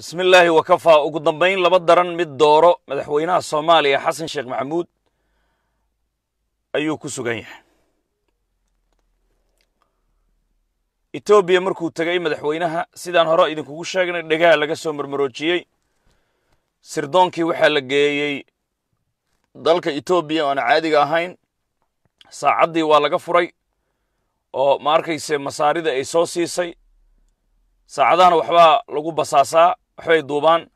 bismi illaahi wakafaa ugu dambeyn laba daran mid dooro madaxweynaha soomaaliya xasan sheekh maxamuud ayuu ku sugan yahay etoobiya markuu tegey madaxweynaha sidaan hore idinkugu sheegnay dhegaha laga soo marmaroojiyey sirdoonkii waxaa la geeyey dalka etoobiya oan caadiga ahayn saacaddii waa laga furay oo ma arkayse masaarida ay soo siisay saacadahana waxbaa lagu basaasaa waxbay duubaan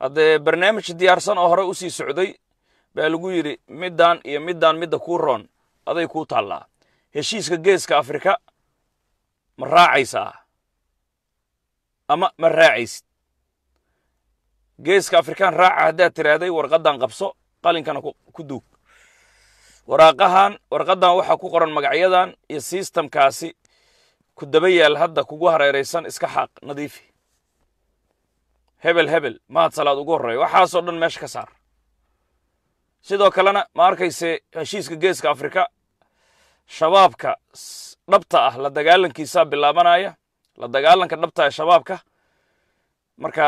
haddee barnaamij diyaarsan oo hore usii socday baa lagu yidhi middan iyo middan midda kuu roon aday kuu taallaa heshiiska geeska afrika ma raacaysaa ama ma raacaysid geeska afrikaan raaca haddaad tiraahday warqaddan qabso qalinkana ku duug waraaqahan warqaddan waxaa ku qoran magacyadan iyo sistamkaasi ku daba yaal hadda kugu hareeraysan iska xaaq nadiifi hebel hebel mahad salaad ugu horreeya waxaasoo dhan meesha ka saar sidoo kalena ma arkayse heshiiska geeska afrika shabaabka dhabta ah la dagaalankiisaa bilaabanaya la dagaalanka dhabta ee shabaabka marka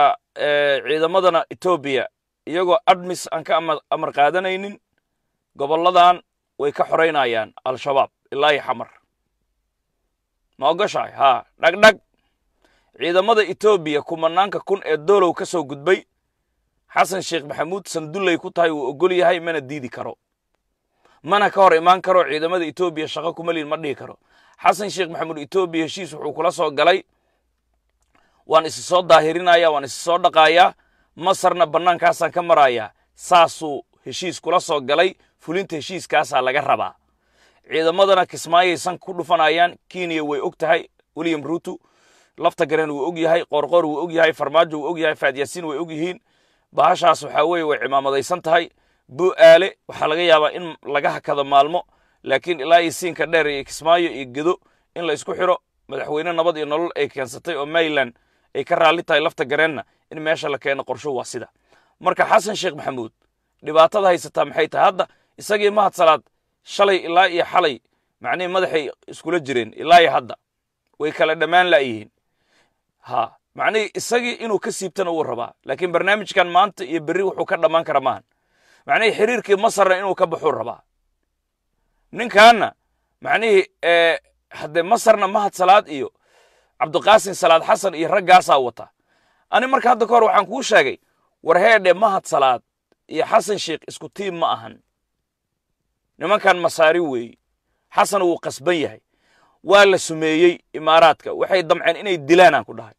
ciidamadana etoobiya iyagoo admis aan ka amar qaadanaynin gobolladan way ka xoraynayaan al-shabaab ilaa iyo xamar ma ogoshahay haa dhagdhag ciidamada etoobiya kumanaanka kun ee doolow ka soo gudbay xasan sheekh maxamuud sandullay ku tahay wuu ogol yahay mana diidi karo mana ka hor imaan karo ciidamada etoobiya shaqo kumaliin ma dhihi karo xasan sheekh maxamuud etoobiya heshiis wuxuu kula soo galay waan isi soo daahirinaya waan isi soo dhaqaayaa masarna bannaankaasaan ka marayaa saasuu heshiis kula soo galay fulinta heshiiskaasaa laga rabaa ciidamadana kismaayaysan ku dhufanayaan kenya way og tahay william ruutu lafta gareen wuu ogyahay qoorqoor wuu og yahay farmaajo wuu og yahay faadyaasin way ogyihiin bahashaas waxaa weeye way cimaamadaysan tahay bo-aale waxaa laga yaabaa in laga hakado maalmo laakiin ilaa iyo siinka dheer iyo kismaayo iyo gedo in la isku xiro madaxweyne nabad iyo nolol ay keensatay oo maryland ay ka raalli tahay lafta gareenna in meesha la keeno qorsho waa sida marka xasan sheekh maxamuud dhibaatada haysataa maxay tahay hadda isagii mahad salaad shalay ilaa iyo xalay macnihii madaxay iskula jireen ilaa iyo hadda way kala dhammaan la'yihiin ha macnihii isagii inuu ka siibtana wuu rabaa laakiin barnaamijkan maanta iyo berri wuxuu ka dhammaan kara maahan macnihii xiriirkii masarna inuu ka baxuu rabaa ninkaanna macnihii eh, haddee masarna mahad salaad iyo cabdiqaasin salaad xasan iyo raggaasaa wata ani marka hadda ka hor waxaan kuu sheegay war heedhe mahad salaad iyo xasan sheekh isku tiim ma ahan nimankan masaari weeye xasan wuu qasban yahay waa la sumeeyey imaaraadka waxay damceen inay dilaan ku dhahay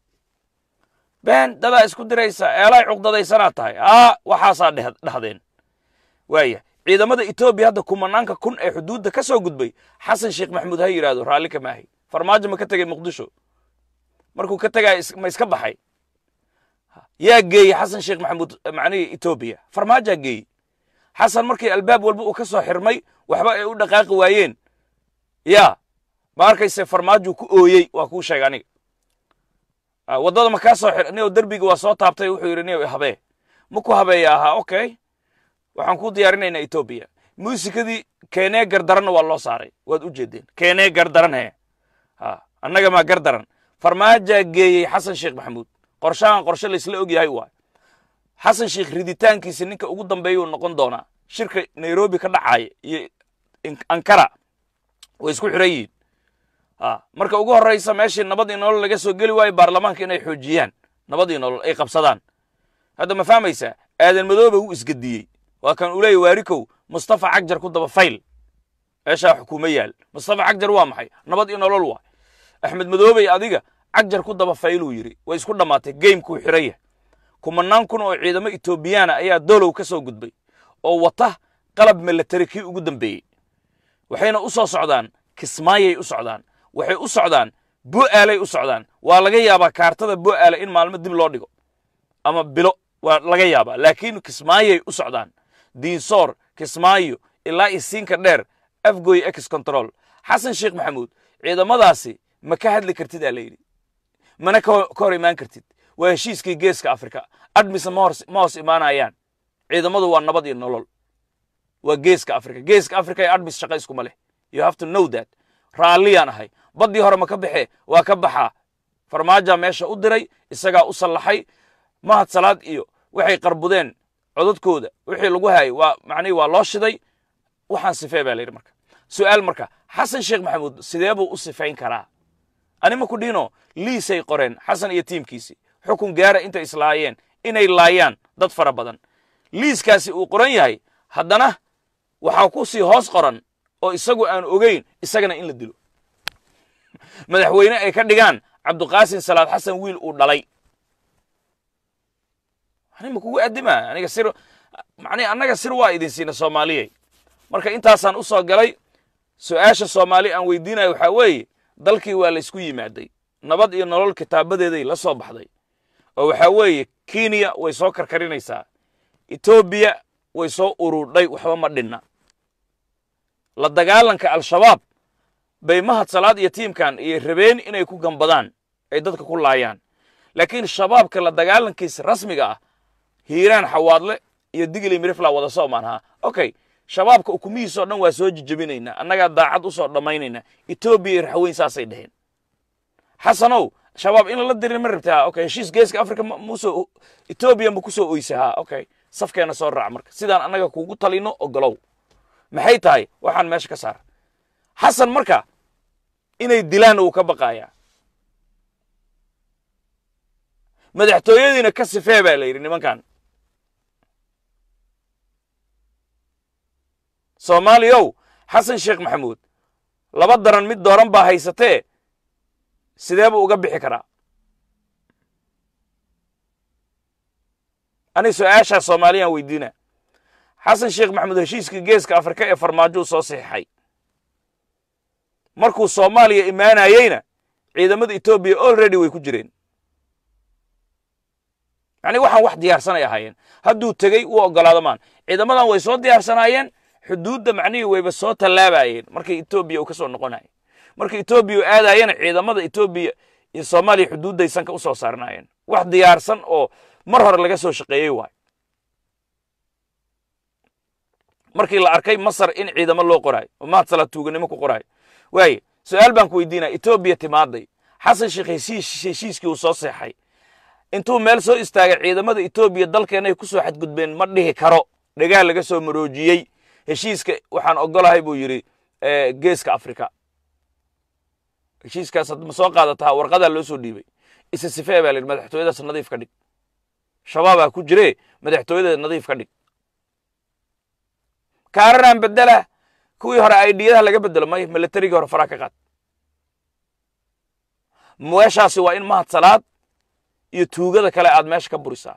been dadaa isku diraysa eelay cuqdadaysanaad tahay aa waxaasaa dhahdeen waaya ciidamada etoobiya hadda kumanaanka kun ee xuduudda ka soo gudbay xasan sheekh maxamuud ha yidhahdo raalli kama farmaajo ma ka tegay muqdisho markuu ka tegay ma iska baxay yaa geeyey xasan sheekh maxamuud eh, macnihii etoobiya farmaajaa geeyey xasan markii albaab walba uu ka soo xirmay waxba ay u dhaqaaqi waayeen yaa ma arkayse farmaajo ku ooyey waa kuu sheegay aniga ah, waddada ma soo xir nio derbiga waa soo taabtay wuxuu yidhi nio habee maku habeeya ahaa okay waxaan ku diyaarinaynaa etoobiya muusikadii keenee gardaranna waa loo saaray waad u jeedeen keenee gardaran he annaga maa gardaran farmaajaa geeyey xasan sheekh maxamuud qorshahan qorshe laysla og yahay waay xasan sheekh riditaankiisa ninka ugu dambeeyuu noqon doonaa shirka nairobi ka dhacaaya iyo ankara way isku xiran yihiin marka ugu horeysa meeshii nabadii nolol laga soo geli waayo baarlamaanka inay xoojiyaan nabadii nolol ay qabsadaan hadda ma fahmaysaa aadan madooba u isgadiyey waa kan uleeya waarikow mustafa cagjar ku daba fayl meeshaa xukuuma yaal mustafa cagjar waa maxay nabad io nolol waa axmed madoobey adiga cagjar ku daba fayluu yidhi way isku dhammaatay geymkuu xiraya kumanaan kun oo ciidamo etoobiyaana ayaa dolow ka soo gudbay oo wata qalab milatari kii ugu dambeeyey waxayna u soo socdaan kismaayay u socdaan waxay u socdaan bo'aalay u socdaan waa laga yaabaa kaartada bo'aala in maalmo dib loo dhigo ama bilo waa laga yaabaa laakiin kismaayay u socdaan diinsoor kismaayo ilaa isiinka dheer afgoy ex control xasan sheekh maxamuud ciidamadaasi ma ka hadli kartid aa layidhi mana ka hor imaan kartid waa heshiiskii geeska afrika admise ma hoos imaanayaan ciidamadu waa nabad iyo nolol waa geeska afrika geeska afrika iyo admis shaqa iskuma leh you have to know that raalliyaan ahay baddii hore ma ka baxe waa ka baxaa farmaaja meesha u diray isagaa u sallaxay mahad salaad iyo waxay qarbudeen codadkooda wixii lagu hayay waa macnihii waa loo shiday waxaan sifee baa layidhi marka su'aal marka xasan sheekh maxamuud sidee buu u sifayn karaa anima ku dhiino liisay qoreen xasan iyo tiimkiisii xukun gaara intay islaayeen inay laayaan dad fara badan liiskaasi uu qoran yahay haddana waxaa ku sii hoos qoran oo isagu aan ogeyn isagana in la dilo madaxweyne ay ka dhigaan cabduqaasim salaad xasan wiil uu dhalay anima kugu adima aniga sir mani annaga sir waa idin siina soomaaliya marka intaasaan u soo galay su-aasha soomaali aan weydiinaya waxaa weeye dalkii waa laysku yimaaday nabad iyo nolol kitaabadeeday la soo baxday oo waxaa weeye kenya way soo karkarinaysaa etoobiya way soo urudhay waxba ma dhinna la dagaalanka al-shabaab bay mahad salaad iyo tiimkan iyo rabeen inay ku gambadaan ay dadka ku laayaan laakiin shabaabka la dagaalankiisa rasmiga ah hiiraan xawaadle iyo digli mirifla wada soo maanaha okay shabaabka ukumihiisoo dhan waa soo jijabinaynaa annagaa daacad usoo soo dhammaynaynaa etoobiya irxaweyn saasay dheheen xasanow shabaab in lala dirin ma rabtaa okay heshiis geeska africa musoo etoobiya ma ku oysahaa okay safkeena soo raac marka sidaan annaga kugu talino ogolow maxay tahay waxaan meesha ka saar xasan marka inay dilaan uu ka baqaayaa madaxtooyadiina ka sifee baa la yidhi nimankan soomaaliyow xasan sheekh maxamuud laba daran mid dooran baa haysatee sidee buu uga bixi karaa ani aashaa soomaaliyaan weydiina xasan sheekh maxamuud heshiiska geeska afrika ee farmaajo farmaajouu soo saxiixay markuu soomaaliya imaanayeyna ciidamada etoobiya already way ku jireen yacnii waxaan wax diyaarsanay ahaayeen hadduu tegey u oggolaado maan ciidamadan way soo diyaarsanaayeen xuduudda macnihii wayba soo tallaabayeen markay etoobiya uu ka soo noqonaya markay etoobiya u aadaayeen ciidamada etoobiya iyo soomaaliya xuduuddaysanka u soo saarnaayeen wax diyaarsan oo mar hore laga soo shaqeeyey waay markii la arkay masar in ciidamo loo qoraayo oo mahad tuuganimo ku qoraayo waayo su-aal baan ku weydiinaa etoobiya timaaday xasan sheekh heshiiskii uu soo seexay intuu meel soo istaagay ciidamada etoobiya dalkeenna ay ku soo xadgudbeen ma dhihi karo dhagaal laga soo maroojiyey heshiiska waxaan ogolahay buu yidhi geeska afrika heshiiskaas ma soo qaadataa warqadaa loo soo dhiibay isa sifee baa layidhi madaxtooyadaas nadiif ka dhig shabaabaa ku jiree madaxtooyada nadiif ka dhig kaaranaan bedela kuwii hore aidiyadaha laga bedelo may milatarigii hore faraa ka qaad meeshaasi waa in mahad salaad iyo tuugada kale aad meesha ka burisaa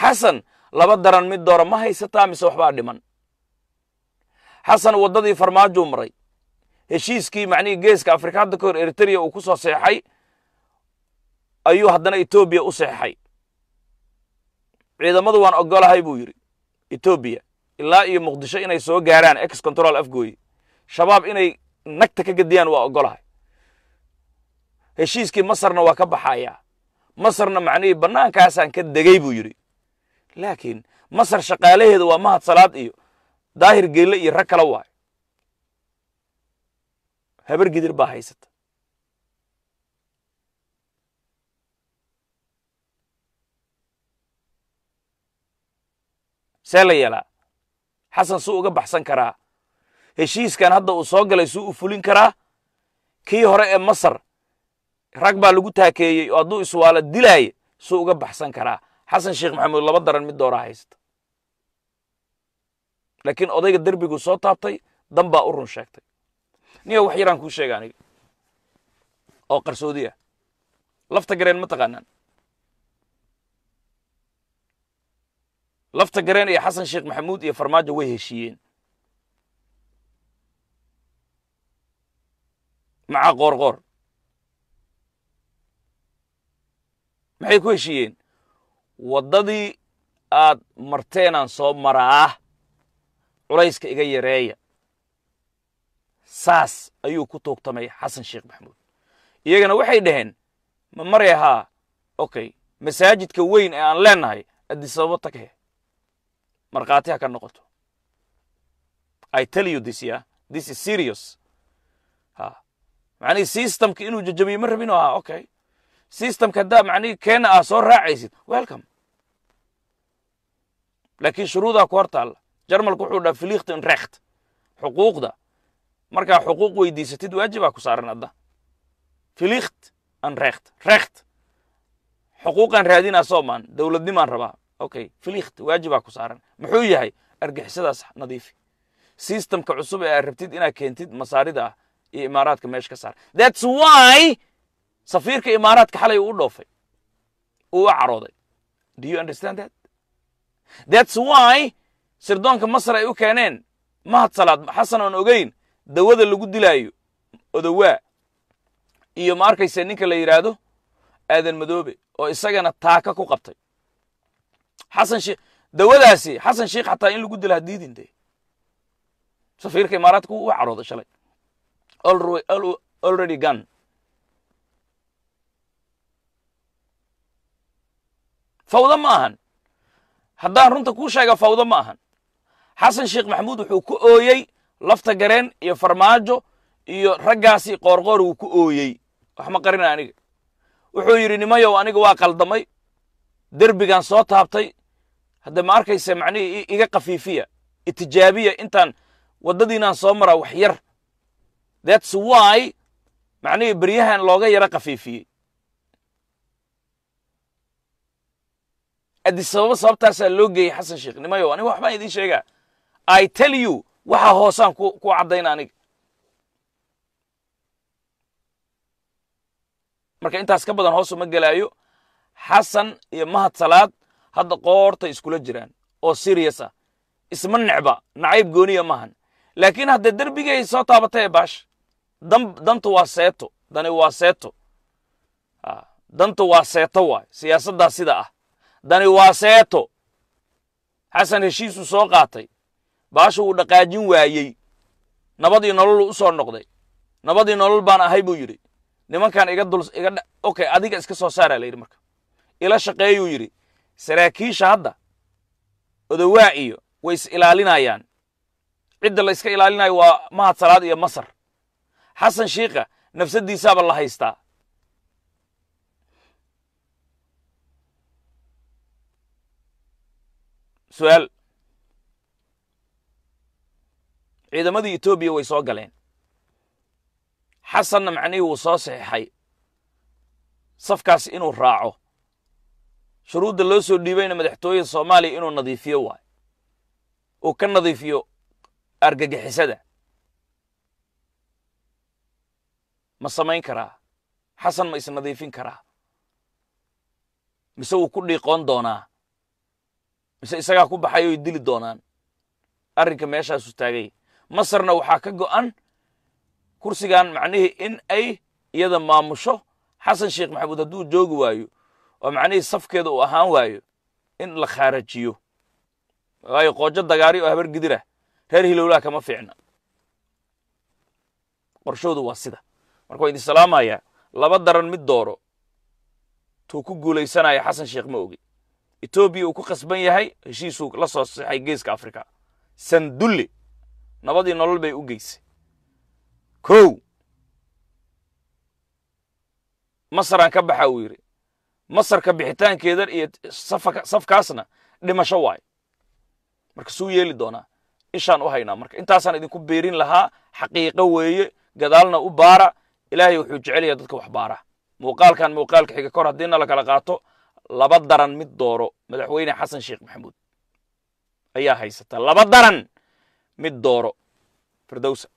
xasan laba daran mid dooro ma haysataa mise waxbaa dhiman xasan waddadii farmaajuu maray heshiiskii macnihii geeska afrika hadda ka hor eritereya uu ku soo seexay ayuu haddana etoobiya u seexay ciidamadu waan ogolahay buu yidhi etoobiya ilaa iyo muqdisho inay soo gaaraan ex control afgooye shabaab inay nagta ka gediyaan waa ogolahay heshiiskii masarna waa ka baxayaa masarna macnihii bannaankaasaan ka degay buu yidhi laakiin masar shaqaalaheeda waa mahad salaad iyo daahir geelle iyo rag kala waayo habar gidir baa haysata see la yeelaa xasan suu uga baxsan karaa heshiiskan hadda uu soo galay suu u fulin karaa kii hore ee masar rag baa lagu taakeeyey oo hadduu iswaalo dilaaye suu uga baxsan karaa xasan sheekh maxamuud laba daran mid doora haysta laakiin odayga derbiguu soo taabtay dan baa u run sheegtay niyo wax yaraan kuu sheega aniga oo qarsoodi ah lafta gareen ma taqaanaan lafta gareen iyo xasan sheekh maxamuud iyo farmaajo way heshiiyeen maca qoorqoor maxay ku heshiiyeen waddadii aad marteenaan soo maraah culayska iga yareeya saas ayuu ku toogtamay xasan sheekh maxamuud iyagana waxay dhaheen ma mari ahaa okay masaajidka weyn ee aan leennahay addisababo taghe markhaati ha ka noqoto i tell you this yeah this is serious ha macnihii systemka inuu jajabiyo ma rabin oo ah okay systemka haddaa macnihii keena aa soo raacaysid welcome laakiin shuruudaa ku hor taalla jarmalku wuxuu dhaha filiikhtin recht xuquuqda markaa xuquuq weydiisatid waajibaa ku saaran hadda filiikht an recht recht xuquuqaan raadinaa soomaan dowladnimaan rabaa okay filikt waajibaa ku saaran muxuu yahay argixisadaas nadiifi systemka cusub ee aad rabtid inaad keentid masaarida ah iyo imaaraadka meesha ka saar thats why safiirka imaaraadka xalay uu dhoofay uu u carooday do you understand that thats why sirdoonka masar ay u keeneen mahad salaad xasan oon ogeyn dawada lagu dilaayo odowaa iyo maarkayse ninka la yidhaahdo aadan madoobe oo isagana taaka ku qabtay xasan sheikh dawadaasi xasan sheekh xataa in lagu dila hadiidinte safiirka imaaraadku u cadhooday shalay already gun fawdo ma ahan haddaan runta kuu sheega fawdo ma ahan xasan sheekh maxamuud wuxuu ku ooyey lafta gareen iyo farmaajo iyo raggaasi qoorqoor uu ku ooyey wax ma qarina aniga wuxuu yidhi nimayow aniga waa qaldamay derbigan soo taabtay hadda ma arkaysa macnihii iga khafiifiya itijaabiya intaan waddadiinaan soo maraa wax yar thats wy macnihii beryahan looga yaro kafiifiyey adisababo sababtaasaa loo geeyey xasan sheekh nimayo aniga waxbaan idiin sheegaa i tell you waxaa hoosaan ku caddayna aniga marka intaas ka badan hoosuma gelaayo xasan iyo mahad salaad hadda qoortay iskula jiraan oo serious ah isma necba nacayb gooniya maahan laakiin haddee derbigay soo taabatay baash dantu waa seeto dani waa seeto ah, dantu waa seeto waay siyaasaddaa sida ah dani waa seeto xasan heshiisuu soo qaatay baasha wuu dhaqaajin waayey nabadii nololu usoo noqday nabadii nolol baan ahay buu yidhi nimankan iga dul iga okay adiga iska soo saaraa la yidhi marka ila shaqeeyuu yidhi saraakiisha hadda odowaa iyo way is ilaalinayaan cidda la yska ilaalinayo waa mahad salaad iyo masar xasan shiikha nafsaddiisaaba la haystaa su'aal ciidamadii etoobiya way soo galeen xasanna macnihii wuu soo saxiixay safkaas inuu raaco shuruudda loo soo dhiibayna madaxtooyada soomaaliya inuu nadiifiyo waayo uu ka nadiifiyo argagixisada ma samayn karaa xasan ma isnadiifin karaa mise wuu ku dhiiqoon doonaa mise isagaa ku baxay ay dili doonaan arrinka meeshaasu taagay masarna waxaa ka go'an kursigan macnihii in ay iyada maamusho xasan sheekh maxamuud hadduu joogi waayo oo macnihii safkeeda uu ahaan waayo in la khaarajiyo waayo qoojo dagaari oo habar gidira reer hilowlaha kama fiicna qorshoodu waa sida marka waa idin salaamayaa laba daran mid dooro tuu ku guulaysanaya xasan sheekh ma ogi etoobiya uu ku khasban yahay heshiisuu la soo sixay geeska afrika sandulle nabadii nolol bay u geysay kow masaraan ka baxa uu yidhi masarka bixitaankeeda iyo safkaasna dhimasho waayo marka suu yeeli doonaa ishaan u haynaa marka intaasaan idinku biirin lahaa xaqiiqo weeye gadaalna u baara ilaahay wuxuu jecel yahay dadka wax baara muuqaalkan muuqaalka xiga kahor haddiina la kala qaato laba daran mid dooro madaxweyne xasan sheekh maxamuud ayaa haysata laba daran mid dooro firdowsa